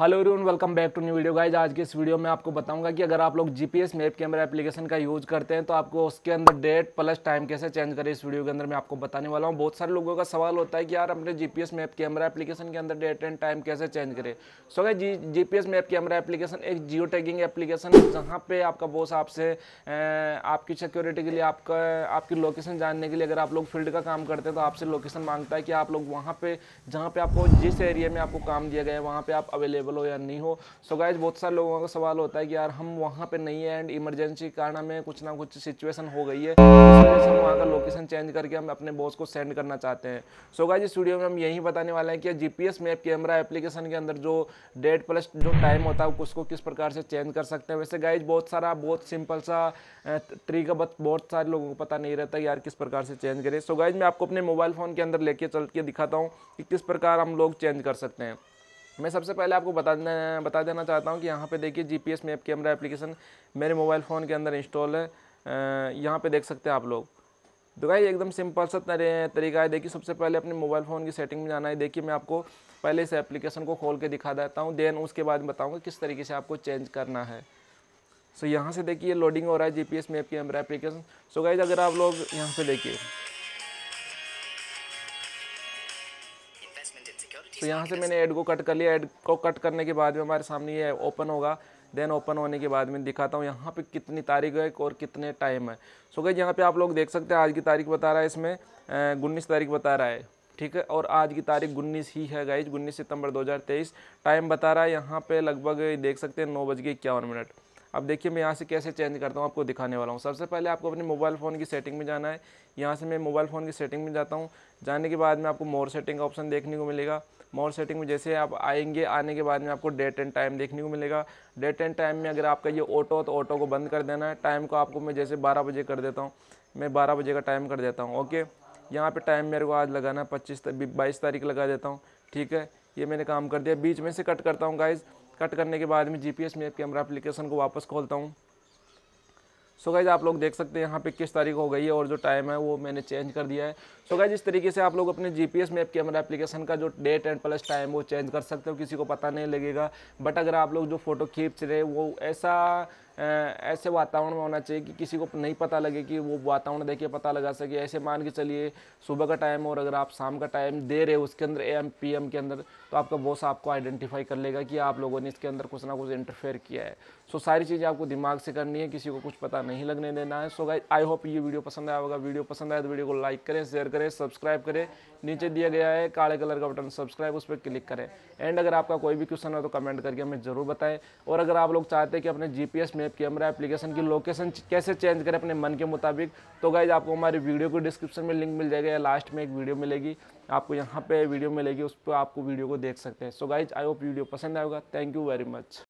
hello everyone welcome back to new video guys आज के इस वीडियो में आपको बताऊंगा कि अगर आप लोग जीपीएस मैप कैमरा एप्लीकेशन का यूज़ करते हैं तो आपको उसके अंदर डेट प्लस टाइम कैसे चेंज करें इस वीडियो के अंदर मैं आपको बताने वाला हूं बहुत सारे लोगों का सवाल होता है कि यार अपने जीपीएस मैप कैमरा एप्लीकेशन के अंदर डेट एंड टाइम कैसे चेंज करें so so, G G map camera application एक जियो टैगिंग एप्लीकेशन है जहाँ पर आपका बॉस आपसे आपकी सिक्योरिटी के लिए आपका आपकी लोकेशन जानने के लिए अगर आप लोग फील्ड का काम करते हैं तो आपसे लोकेशन मांगता है कि आप लोग वहाँ पर जहाँ पर आपको जिस एरिया में आपको काम दिया गया है वहाँ पर आप अवेलेबल अवेलेबल हो या नहीं हो सो गाइज बहुत सारे लोगों का सवाल होता है कि यार हम वहाँ पर नहीं है एंड इमरजेंसी कारण हमें कुछ ना कुछ सिचुएसन हो गई है इस हम वहाँ का लोकेशन चेंज करके हम अपने बॉस को सेंड करना चाहते हैं सो गाइज इस वीडियो में हम यही बताने वाले हैं कि G P map camera application के अंदर जो डेट प्लस जो टाइम होता है उसको किस प्रकार से चेंज कर सकते हैं वैसे गाइज बहुत सारा बहुत सिंपल सा ट्री का बहुत सारे लोगों को पता नहीं रहता यार किस प्रकार से चेंज करें सो गाइज मैं आपको अपने मोबाइल फ़ोन के अंदर लेके चल के दिखाता हूँ कि किस प्रकार हम लोग चेंज कर सकते हैं मैं सबसे पहले आपको बता देना बता देना चाहता हूँ कि यहाँ पे देखिए जीपीएस मैप कैमरा एप्लीकेशन मेरे मोबाइल फ़ोन के अंदर इंस्टॉल है यहाँ पे देख सकते हैं आप लोग तो भाई एकदम सिंपल सा तरीका है देखिए सबसे पहले अपने मोबाइल फ़ोन की सेटिंग में जाना है देखिए मैं आपको पहले इस एप्लीकेशन को खोल के दिखा देता हूँ देन उसके बाद बताऊँगा किस तरीके से आपको चेंज करना है सो यहाँ से देखिए लोडिंग हो रहा है G P S map camera application so guys अगर आप लोग यहाँ से देखिए तो यहाँ से मैंने ऐड को कट कर लिया ऐड को कट करने के बाद में हमारे सामने ये ओपन होगा देन ओपन होने के बाद में दिखाता हूँ यहाँ पे कितनी तारीख है और कितने टाइम है सो गई यहाँ पे आप लोग देख सकते हैं आज की तारीख बता रहा है इसमें उन्नीस तारीख बता रहा है ठीक है और आज की तारीख उन्नीस ही है गाइज उन्नीस सितंबर 2023 टाइम बता रहा है यहाँ पे लगभग देख सकते हैं नौ बज के इक्यावन मिनट अब देखिए मैं यहाँ से कैसे चेंज करता हूँ आपको दिखाने वाला हूँ सबसे पहले आपको अपने मोबाइल फ़ोन की सेटिंग में जाना है यहाँ से मैं मोबाइल फ़ोन की सेटिंग में जाता हूँ जाने के बाद में आपको मोर सेटिंग का ऑप्शन देखने को मिलेगा मोर सेटिंग में जैसे आप आएंगे आने के बाद में आपको डेट एंड टाइम देखने को मिलेगा डेट एंड टाइम में अगर आपका ये ऑटो तो ऑटो को बंद कर देना है टाइम को आपको मैं जैसे बारह बजे कर देता हूँ मैं बारह बजे का टाइम कर देता हूँ ओके यहाँ पर टाइम मेरे को आज लगाना है पच्चीस बाईस तारीख लगा देता हूँ ठीक है ये मैंने काम कर दिया बीच में से कट करता हूँ गाइज़ कट करने के बाद में G P S map camera application को वापस खोलता हूँ सो गाइज आप लोग देख सकते हैं यहाँ पे किस तारीख हो गई है और जो टाइम है वो मैंने चेंज कर दिया है सो गाइज इस तरीके से आप लोग अपने जीपीएस मैप कैमरा एप्लीकेशन का जो डेट एंड प्लस टाइम वो चेंज कर सकते हो किसी को पता नहीं लगेगा बट अगर आप लोग जो फ़ोटो खींच रहे वो ऐसा ऐसे वातावरण में होना चाहिए कि किसी को नहीं पता लगे कि वो वातावरण देख के पता लगा सके ऐसे मान के चलिए सुबह का टाइम और अगर आप शाम का टाइम दे रहे हो उसके अंदर एम पी एम के अंदर तो आपका बॉस आपको आइडेंटिफाई कर लेगा कि आप लोगों ने इसके अंदर कुछ ना कुछ इंटरफेयर किया है सो सारी चीज़ें आपको दिमाग से करनी है किसी को कुछ पता नहीं लगने देना है सो गाइज आई होप ये वीडियो पसंद आया होगा वीडियो पसंद आया तो वीडियो को लाइक करें शेयर करें सब्सक्राइब करें नीचे दिया गया है काले कलर का बटन सब्सक्राइब उस पर क्लिक करें एंड अगर आपका कोई भी क्वेश्चन हो तो कमेंट करके हमें ज़रूर बताएं और अगर आप लोग चाहते हैं कि अपने जी में मैप कैमरा एप्लीकेशन की लोकेशन कैसे चेंज करें अपने मन के मुताबिक तो गाइज आपको हमारी वीडियो को डिस्क्रिप्शन में लिंक मिल जाएगा या लास्ट में एक वीडियो मिलेगी आपको यहाँ पे वीडियो मिलेगी उस पर आपको वीडियो को देख सकते हैं so guys I hope video पसंद आएगा थैंक यू वेरी मच